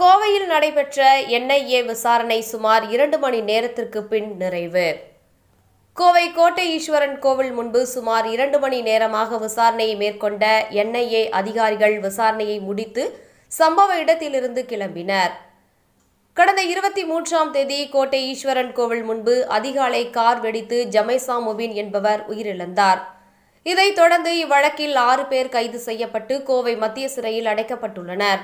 கோவையில் நடைபெற்ற என்ஐஏ விசாரணை சுமார் இரண்டு மணி நேரத்திற்கு பின் நிறைவு கோவை கோட்டை ஈஸ்வரன் கோவில் முன்பு சுமார் இரண்டு மணி நேரமாக விசாரணையை மேற்கொண்ட என்ஐஏ அதிகாரிகள் விசாரணையை முடித்து சம்பவ இடத்திலிருந்து கிளம்பினர் கடந்த இருபத்தி மூன்றாம் தேதி கோட்டை ஈஸ்வரன் கோவில் முன்பு அதிகாலை கார் வெடித்து ஜமைசா முபின் என்பவர் உயிரிழந்தார் இதைத் தொடர்ந்து இவ்வழக்கில் ஆறு பேர் கைது செய்யப்பட்டு கோவை மத்திய சிறையில் அடைக்கப்பட்டுள்ளனர்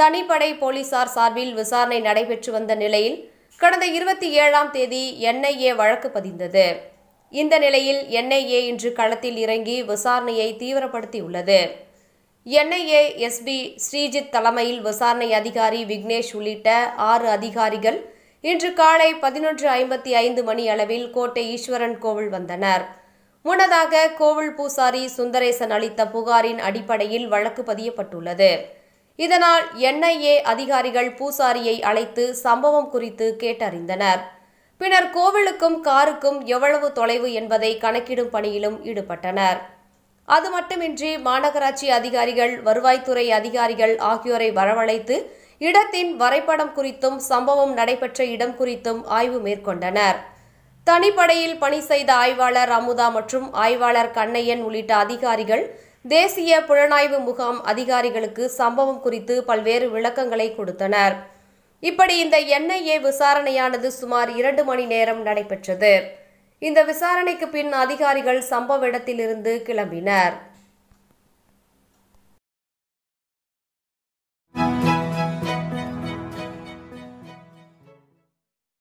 தனிப்படை போலீசார் சார்பில் விசாரணை நடைபெற்று வந்த நிலையில் கடந்த இருபத்தி ஏழாம் தேதி என்ஐஏ வழக்கு பதிந்தது இந்த நிலையில் என்ஐஏ இன்று களத்தில் இறங்கி விசாரணையை தீவிரப்படுத்தியுள்ளது என்ஐஏ எஸ்பி ஸ்ரீஜித் தலைமையில் விசாரணை அதிகாரி விக்னேஷ் உள்ளிட்ட ஆறு அதிகாரிகள் இன்று காலை பதினொன்று ஐம்பத்தி ஐந்து மணி அளவில் கோட்டை ஈஸ்வரன் கோவில் வந்தனர் முன்னதாக கோவில் பூசாரி சுந்தரேசன் அளித்த புகாரின் அடிப்படையில் வழக்கு பதியப்பட்டுள்ளது இதனால் என்ஐஏ அதிகாரிகள் பூசாரியை அழைத்து சம்பவம் குறித்து கேட்டறிந்தனர் பின்னர் கோவிலுக்கும் காருக்கும் எவ்வளவு தொலைவு என்பதை கணக்கிடும் பணியிலும் ஈடுபட்டனர் அது மட்டுமின்றி மாநகராட்சி அதிகாரிகள் வருவாய்த்துறை அதிகாரிகள் ஆகியோரை வரவழைத்து இடத்தின் வரைபடம் குறித்தும் சம்பவம் நடைபெற்ற இடம் குறித்தும் ஆய்வு மேற்கொண்டனர் தனிப்படையில் பணி செய்த ஆய்வாளர் அமுதா மற்றும் ஆய்வாளர் கண்ணையன் உள்ளிட்ட அதிகாரிகள் தேசிய புலனாய்வு முகாம் அதிகாரிகளுக்கு சம்பவம் குறித்து பல்வேறு விளக்கங்களை கொடுத்தனர் இப்படி இந்த என்ஐஏ விசாரணையானது சுமார் இரண்டு மணி நேரம் நடைபெற்றது இந்த விசாரணைக்கு பின் அதிகாரிகள் சம்பவ இடத்திலிருந்து கிளம்பினர்